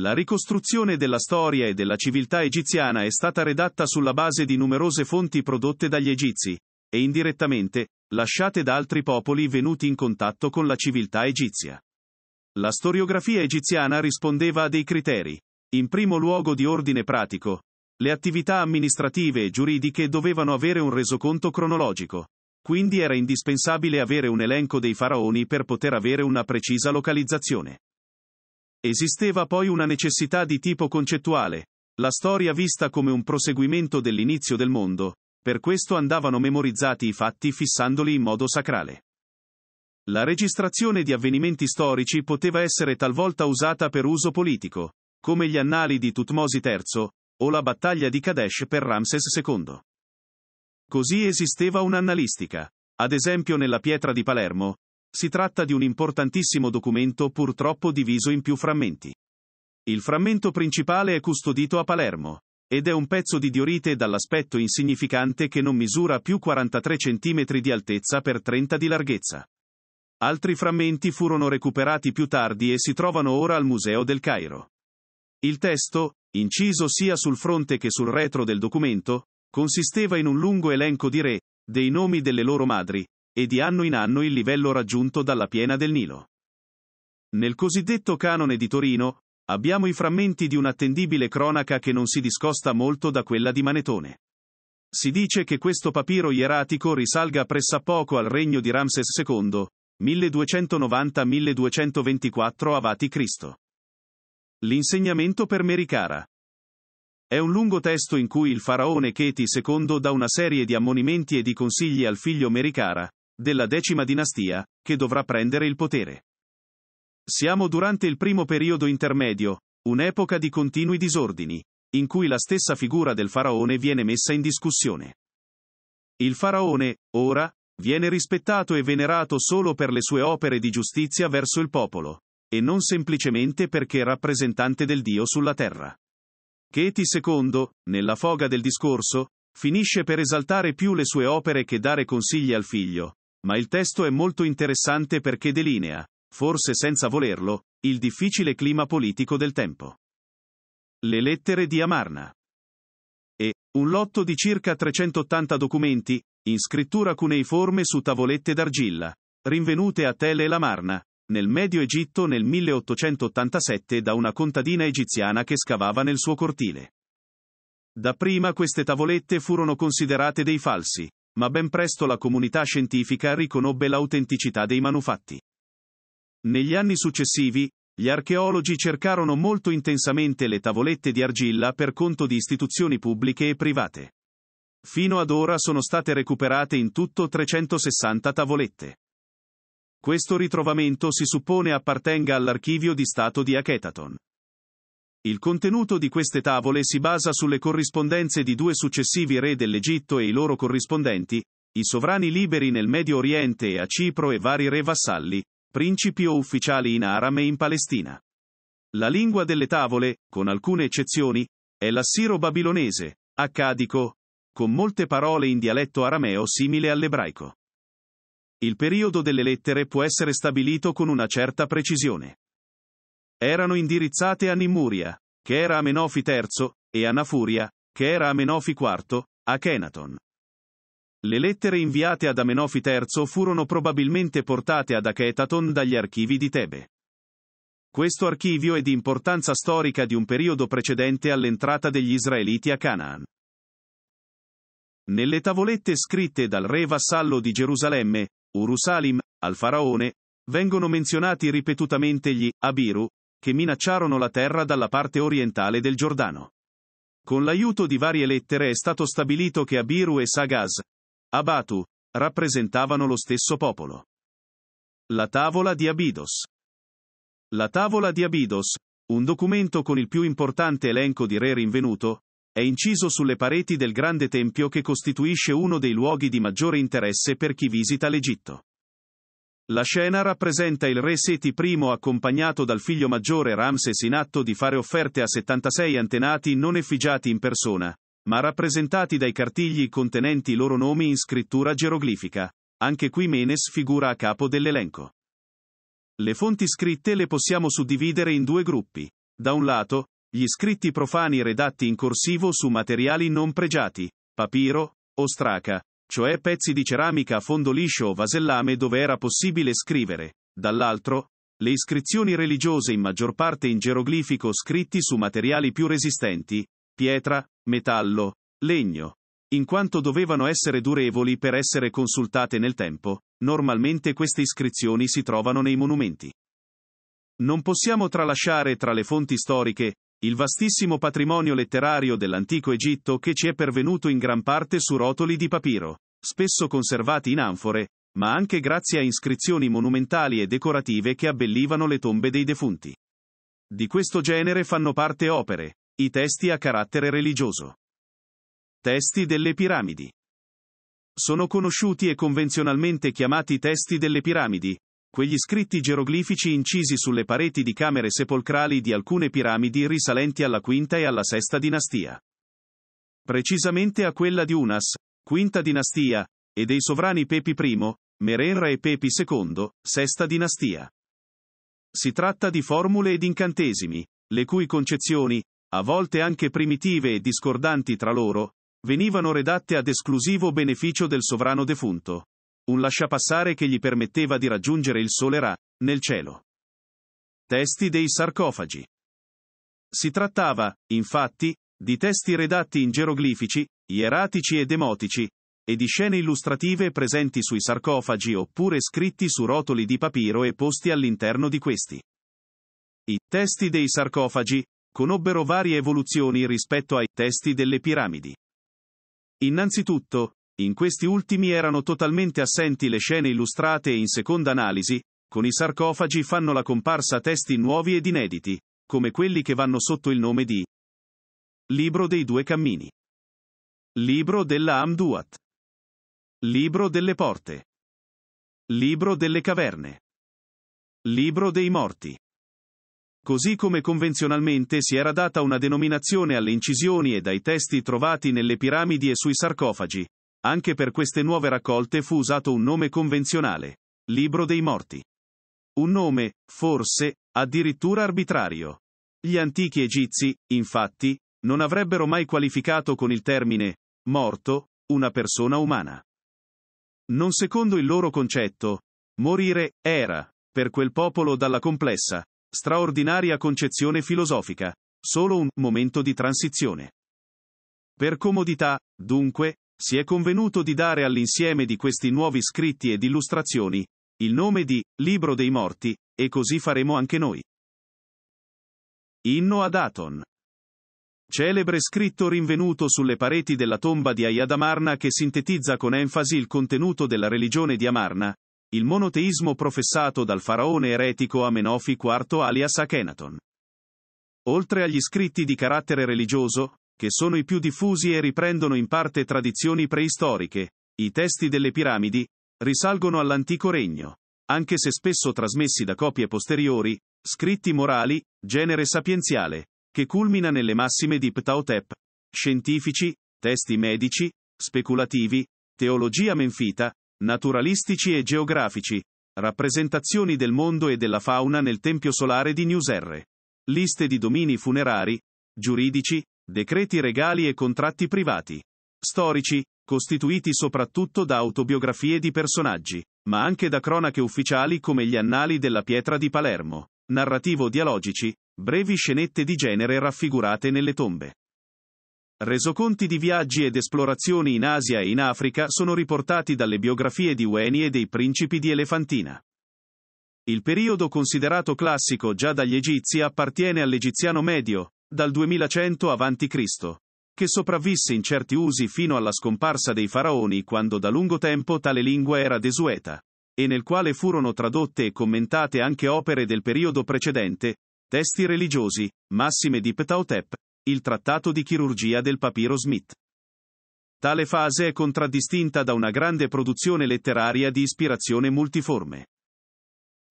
La ricostruzione della storia e della civiltà egiziana è stata redatta sulla base di numerose fonti prodotte dagli egizi, e indirettamente, lasciate da altri popoli venuti in contatto con la civiltà egizia. La storiografia egiziana rispondeva a dei criteri, in primo luogo di ordine pratico. Le attività amministrative e giuridiche dovevano avere un resoconto cronologico. Quindi era indispensabile avere un elenco dei faraoni per poter avere una precisa localizzazione. Esisteva poi una necessità di tipo concettuale, la storia vista come un proseguimento dell'inizio del mondo, per questo andavano memorizzati i fatti fissandoli in modo sacrale. La registrazione di avvenimenti storici poteva essere talvolta usata per uso politico, come gli annali di Tutmosi III, o la battaglia di Kadesh per Ramses II. Così esisteva un'annalistica. Ad esempio nella pietra di Palermo, si tratta di un importantissimo documento purtroppo diviso in più frammenti. Il frammento principale è custodito a Palermo. Ed è un pezzo di diorite dall'aspetto insignificante che non misura più 43 cm di altezza per 30 di larghezza. Altri frammenti furono recuperati più tardi e si trovano ora al Museo del Cairo. Il testo, inciso sia sul fronte che sul retro del documento, consisteva in un lungo elenco di re, dei nomi delle loro madri, e di anno in anno il livello raggiunto dalla piena del Nilo. Nel cosiddetto canone di Torino, abbiamo i frammenti di un'attendibile cronaca che non si discosta molto da quella di Manetone. Si dice che questo papiro ieratico risalga pressappoco al regno di Ramses II, 1290-1224 a.C. L'insegnamento per Mericara. È un lungo testo in cui il faraone Cheti II dà una serie di ammonimenti e di consigli al figlio Mericara, della decima dinastia, che dovrà prendere il potere. Siamo durante il primo periodo intermedio, un'epoca di continui disordini, in cui la stessa figura del faraone viene messa in discussione. Il faraone, ora, viene rispettato e venerato solo per le sue opere di giustizia verso il popolo, e non semplicemente perché rappresentante del Dio sulla terra. Cheti II, nella foga del discorso, finisce per esaltare più le sue opere che dare consigli al figlio, ma il testo è molto interessante perché delinea, forse senza volerlo, il difficile clima politico del tempo. Le lettere di Amarna. E, un lotto di circa 380 documenti, in scrittura cuneiforme su tavolette d'argilla, rinvenute a Tel e Lamarna, nel Medio Egitto nel 1887 da una contadina egiziana che scavava nel suo cortile. Dapprima queste tavolette furono considerate dei falsi, ma ben presto la comunità scientifica riconobbe l'autenticità dei manufatti. Negli anni successivi, gli archeologi cercarono molto intensamente le tavolette di argilla per conto di istituzioni pubbliche e private. Fino ad ora sono state recuperate in tutto 360 tavolette. Questo ritrovamento si suppone appartenga all'archivio di Stato di Achetaton. Il contenuto di queste tavole si basa sulle corrispondenze di due successivi re dell'Egitto e i loro corrispondenti, i sovrani liberi nel Medio Oriente e a Cipro e vari re vassalli, principi o ufficiali in Aram e in Palestina. La lingua delle tavole, con alcune eccezioni, è l'assiro-babilonese, accadico, con molte parole in dialetto arameo simile all'ebraico. Il periodo delle lettere può essere stabilito con una certa precisione erano indirizzate a Nimuria, che era Amenofi III, e a Nafuria, che era Amenofi IV, a Kenaton. Le lettere inviate ad Amenofi III furono probabilmente portate ad Achetaton dagli archivi di Tebe. Questo archivio è di importanza storica di un periodo precedente all'entrata degli israeliti a Canaan. Nelle tavolette scritte dal re vassallo di Gerusalemme, Urusalim, al faraone, vengono menzionati ripetutamente gli Abiru, che minacciarono la terra dalla parte orientale del Giordano. Con l'aiuto di varie lettere è stato stabilito che Abiru e Sagaz, Abatu, rappresentavano lo stesso popolo. La tavola di Abidos. La tavola di Abidos, un documento con il più importante elenco di re rinvenuto, è inciso sulle pareti del grande tempio che costituisce uno dei luoghi di maggiore interesse per chi visita l'Egitto. La scena rappresenta il re Seti I accompagnato dal figlio maggiore Ramses in atto di fare offerte a 76 antenati non effigiati in persona, ma rappresentati dai cartigli contenenti i loro nomi in scrittura geroglifica. Anche qui Menes figura a capo dell'elenco. Le fonti scritte le possiamo suddividere in due gruppi. Da un lato, gli scritti profani redatti in corsivo su materiali non pregiati, papiro, ostraca, cioè pezzi di ceramica a fondo liscio o vasellame dove era possibile scrivere. Dall'altro, le iscrizioni religiose in maggior parte in geroglifico scritti su materiali più resistenti, pietra, metallo, legno, in quanto dovevano essere durevoli per essere consultate nel tempo, normalmente queste iscrizioni si trovano nei monumenti. Non possiamo tralasciare tra le fonti storiche, il vastissimo patrimonio letterario dell'antico Egitto che ci è pervenuto in gran parte su rotoli di papiro, spesso conservati in anfore, ma anche grazie a iscrizioni monumentali e decorative che abbellivano le tombe dei defunti. Di questo genere fanno parte opere, i testi a carattere religioso. Testi delle piramidi. Sono conosciuti e convenzionalmente chiamati testi delle piramidi, quegli scritti geroglifici incisi sulle pareti di camere sepolcrali di alcune piramidi risalenti alla V e alla VI dinastia. Precisamente a quella di Unas, V dinastia, e dei sovrani Pepi I, Merenra e Pepi II, VI dinastia. Si tratta di formule ed incantesimi, le cui concezioni, a volte anche primitive e discordanti tra loro, venivano redatte ad esclusivo beneficio del sovrano defunto un lasciapassare che gli permetteva di raggiungere il sole Ra, nel cielo. Testi dei sarcofagi. Si trattava, infatti, di testi redatti in geroglifici, ieratici e demotici, e di scene illustrative presenti sui sarcofagi oppure scritti su rotoli di papiro e posti all'interno di questi. I testi dei sarcofagi conobbero varie evoluzioni rispetto ai testi delle piramidi. Innanzitutto, in questi ultimi erano totalmente assenti le scene illustrate e in seconda analisi, con i sarcofagi fanno la comparsa testi nuovi ed inediti, come quelli che vanno sotto il nome di Libro dei due cammini. Libro della Amduat. Libro delle porte. Libro delle caverne. Libro dei morti. Così come convenzionalmente si era data una denominazione alle incisioni ed ai testi trovati nelle piramidi e sui sarcofagi, anche per queste nuove raccolte fu usato un nome convenzionale. Libro dei morti. Un nome, forse, addirittura arbitrario. Gli antichi egizi, infatti, non avrebbero mai qualificato con il termine morto una persona umana. Non secondo il loro concetto, morire era, per quel popolo dalla complessa, straordinaria concezione filosofica, solo un momento di transizione. Per comodità, dunque, si è convenuto di dare all'insieme di questi nuovi scritti ed illustrazioni il nome di Libro dei Morti, e così faremo anche noi. Inno ad Aton. Celebre scritto rinvenuto sulle pareti della tomba di Ayad Amarna che sintetizza con enfasi il contenuto della religione di Amarna, il monoteismo professato dal faraone eretico Amenofi IV alias Akhenaton. Oltre agli scritti di carattere religioso, che sono i più diffusi e riprendono in parte tradizioni preistoriche. I testi delle piramidi risalgono all'antico regno, anche se spesso trasmessi da copie posteriori, scritti morali, genere sapienziale, che culmina nelle massime di Ptahotep, scientifici, testi medici, speculativi, teologia menfita, naturalistici e geografici, rappresentazioni del mondo e della fauna nel tempio solare di Newserre, liste di domini funerari, giuridici, decreti regali e contratti privati. Storici, costituiti soprattutto da autobiografie di personaggi, ma anche da cronache ufficiali come gli Annali della Pietra di Palermo, narrativo dialogici, brevi scenette di genere raffigurate nelle tombe. Resoconti di viaggi ed esplorazioni in Asia e in Africa sono riportati dalle biografie di Ueni e dei principi di Elefantina. Il periodo considerato classico già dagli egizi appartiene all'egiziano medio, dal 2100 a.C., che sopravvisse in certi usi fino alla scomparsa dei faraoni quando da lungo tempo tale lingua era desueta, e nel quale furono tradotte e commentate anche opere del periodo precedente, testi religiosi, massime di Ptahotep, il trattato di chirurgia del papiro Smith. Tale fase è contraddistinta da una grande produzione letteraria di ispirazione multiforme.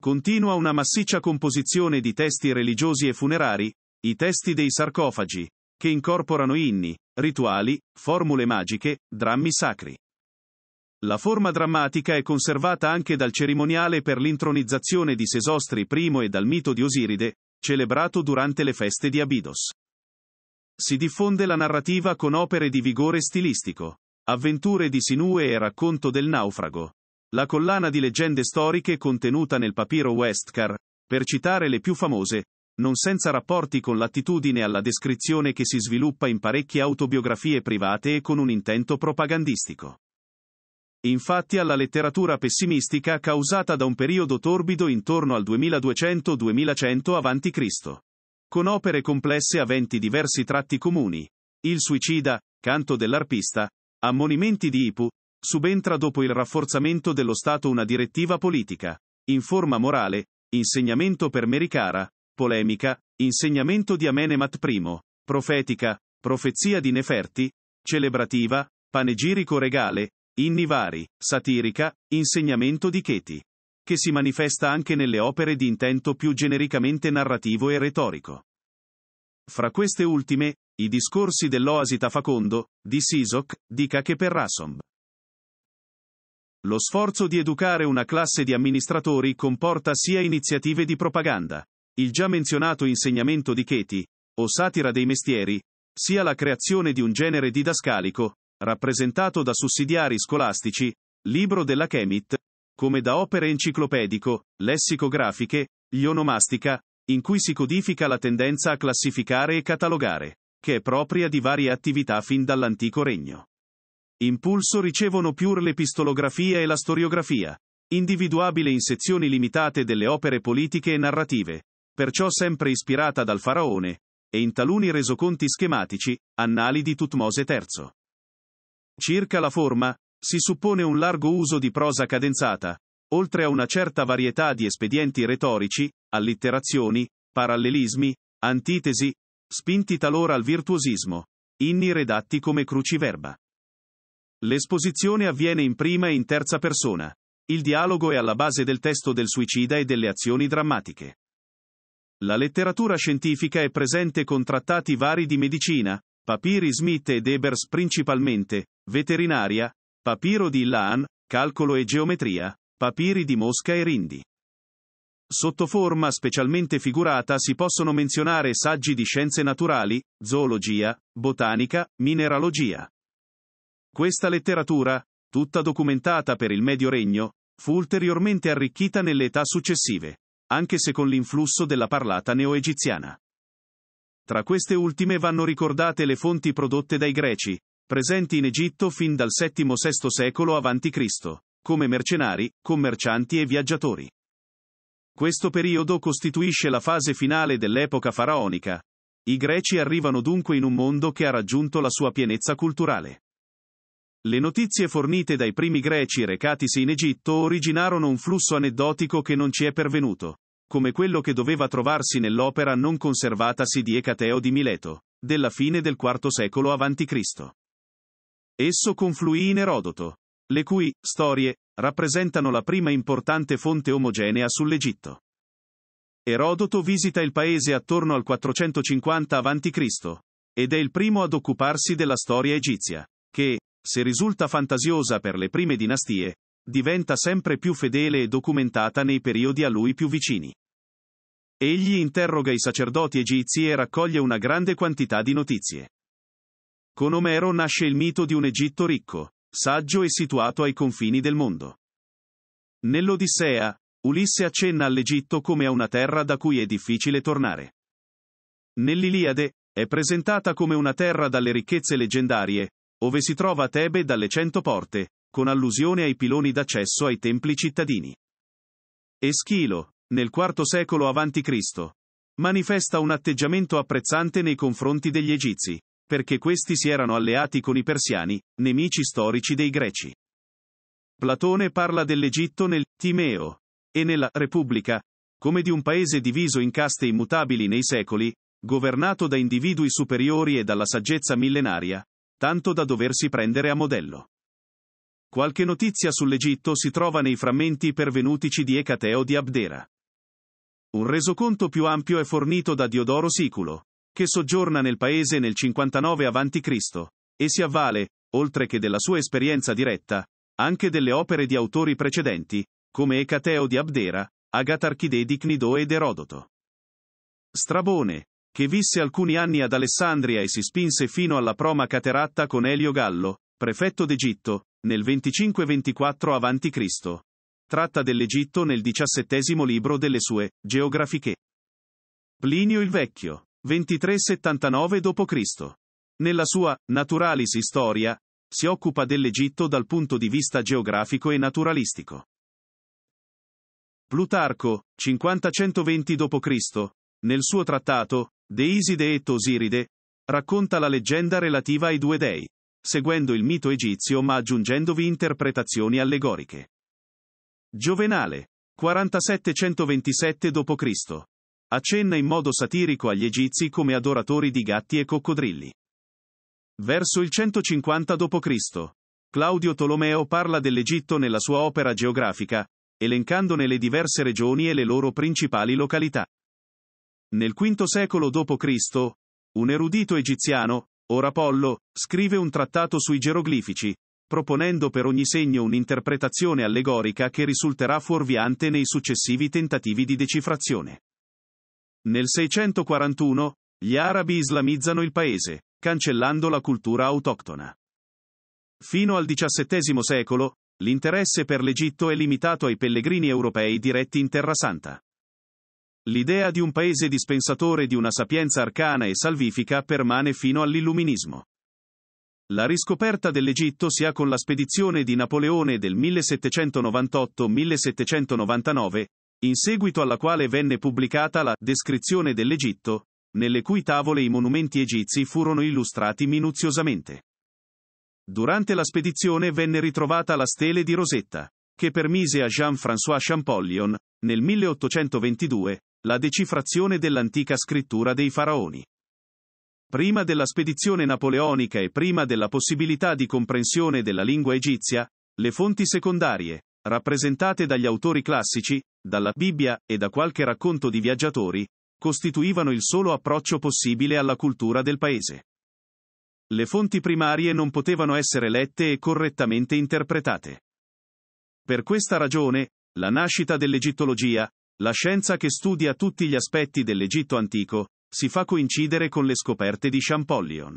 Continua una massiccia composizione di testi religiosi e funerari, i testi dei sarcofagi, che incorporano inni, rituali, formule magiche, drammi sacri. La forma drammatica è conservata anche dal cerimoniale per l'intronizzazione di Sesostri I e dal mito di Osiride, celebrato durante le feste di Abidos. Si diffonde la narrativa con opere di vigore stilistico, avventure di Sinue e racconto del naufrago. La collana di leggende storiche contenuta nel papiro Westcar, per citare le più famose, non senza rapporti con l'attitudine alla descrizione che si sviluppa in parecchie autobiografie private e con un intento propagandistico. Infatti alla letteratura pessimistica causata da un periodo torbido intorno al 2200-2100 a.C. Con opere complesse aventi diversi tratti comuni. Il suicida, canto dell'arpista, ammonimenti di Ipu, subentra dopo il rafforzamento dello Stato una direttiva politica, in forma morale, insegnamento per Mericara, polemica, insegnamento di Amenemat I, profetica, profezia di Neferti, celebrativa, panegirico regale, inni vari, satirica, insegnamento di Cheti, che si manifesta anche nelle opere di intento più genericamente narrativo e retorico. Fra queste ultime, i discorsi dell'Oasita Facondo, di Sisok, di Cache Perrasomb. Lo sforzo di educare una classe di amministratori comporta sia iniziative di propaganda, il già menzionato insegnamento di Cheti, o satira dei mestieri, sia la creazione di un genere didascalico, rappresentato da sussidiari scolastici, libro della Chemit, come da opere enciclopedico, lessicografiche, gli onomastica, in cui si codifica la tendenza a classificare e catalogare, che è propria di varie attività fin dall'antico regno. Impulso ricevono pure l'epistolografia e la storiografia, individuabile in sezioni limitate delle opere politiche e narrative, perciò sempre ispirata dal faraone, e in taluni resoconti schematici, annali di Tutmose III. Circa la forma, si suppone un largo uso di prosa cadenzata, oltre a una certa varietà di espedienti retorici, allitterazioni, parallelismi, antitesi, spinti talora al virtuosismo, inni redatti come cruciverba. L'esposizione avviene in prima e in terza persona. Il dialogo è alla base del testo del suicida e delle azioni drammatiche. La letteratura scientifica è presente con trattati vari di medicina, papiri Smith ed Ebers principalmente, veterinaria, papiro di Illaan, calcolo e geometria, papiri di Mosca e Rindi. Sotto forma specialmente figurata si possono menzionare saggi di scienze naturali, zoologia, botanica, mineralogia. Questa letteratura, tutta documentata per il Medio Regno, fu ulteriormente arricchita nelle età successive anche se con l'influsso della parlata neoegiziana. Tra queste ultime vanno ricordate le fonti prodotte dai greci, presenti in Egitto fin dal VII-VI secolo a.C., come mercenari, commercianti e viaggiatori. Questo periodo costituisce la fase finale dell'epoca faraonica. I greci arrivano dunque in un mondo che ha raggiunto la sua pienezza culturale. Le notizie fornite dai primi greci recatisi in Egitto originarono un flusso aneddotico che non ci è pervenuto, come quello che doveva trovarsi nell'opera non conservatasi di Ecateo di Mileto, della fine del IV secolo a.C. Esso confluì in Erodoto, le cui storie rappresentano la prima importante fonte omogenea sull'Egitto. Erodoto visita il paese attorno al 450 a.C. ed è il primo ad occuparsi della storia egizia, che, se risulta fantasiosa per le prime dinastie, diventa sempre più fedele e documentata nei periodi a lui più vicini. Egli interroga i sacerdoti egizi e raccoglie una grande quantità di notizie. Con Omero nasce il mito di un Egitto ricco, saggio e situato ai confini del mondo. Nell'Odissea, Ulisse accenna all'Egitto come a una terra da cui è difficile tornare. Nell'Iliade, è presentata come una terra dalle ricchezze leggendarie, ove si trova Tebe dalle cento porte, con allusione ai piloni d'accesso ai templi cittadini. Eschilo, nel IV secolo a.C. Manifesta un atteggiamento apprezzante nei confronti degli Egizi, perché questi si erano alleati con i Persiani, nemici storici dei Greci. Platone parla dell'Egitto nel Timeo e nella Repubblica, come di un paese diviso in caste immutabili nei secoli, governato da individui superiori e dalla saggezza millenaria, tanto da doversi prendere a modello. Qualche notizia sull'Egitto si trova nei frammenti pervenutici di Ecateo di Abdera. Un resoconto più ampio è fornito da Diodoro Siculo, che soggiorna nel paese nel 59 a.C., e si avvale, oltre che della sua esperienza diretta, anche delle opere di autori precedenti, come Ecateo di Abdera, Agatarchide di Cnido ed Erodoto. Strabone, che visse alcuni anni ad Alessandria e si spinse fino alla Proma Cateratta con Elio Gallo, prefetto d'Egitto, nel 25-24 a.C., tratta dell'Egitto nel diciassettesimo libro delle sue Geografiche. Plinio il Vecchio, 2379 d.C. Nella sua Naturalis Historia, si occupa dell'Egitto dal punto di vista geografico e naturalistico. Plutarco, 50-120 d.C., nel suo trattato, Deiside et Osiride, racconta la leggenda relativa ai due dei, seguendo il mito egizio ma aggiungendovi interpretazioni allegoriche. Giovenale. 4727 d.C. Accenna in modo satirico agli egizi come adoratori di gatti e coccodrilli. Verso il 150 d.C. Claudio Tolomeo parla dell'Egitto nella sua opera geografica, elencandone le diverse regioni e le loro principali località. Nel V secolo d.C., un erudito egiziano, Orapollo, scrive un trattato sui geroglifici, proponendo per ogni segno un'interpretazione allegorica che risulterà fuorviante nei successivi tentativi di decifrazione. Nel 641, gli arabi islamizzano il paese, cancellando la cultura autoctona. Fino al XVII secolo, l'interesse per l'Egitto è limitato ai pellegrini europei diretti in Terra Santa. L'idea di un paese dispensatore di una sapienza arcana e salvifica permane fino all'Illuminismo. La riscoperta dell'Egitto si ha con la spedizione di Napoleone del 1798-1799, in seguito alla quale venne pubblicata la descrizione dell'Egitto, nelle cui tavole i monumenti egizi furono illustrati minuziosamente. Durante la spedizione venne ritrovata la stele di Rosetta, che permise a Jean-François Champollion, nel 1822, la decifrazione dell'antica scrittura dei faraoni prima della spedizione napoleonica e prima della possibilità di comprensione della lingua egizia, le fonti secondarie, rappresentate dagli autori classici, dalla Bibbia e da qualche racconto di viaggiatori, costituivano il solo approccio possibile alla cultura del paese. Le fonti primarie non potevano essere lette e correttamente interpretate. Per questa ragione, la nascita dell'egittologia, la scienza che studia tutti gli aspetti dell'Egitto antico, si fa coincidere con le scoperte di Champollion.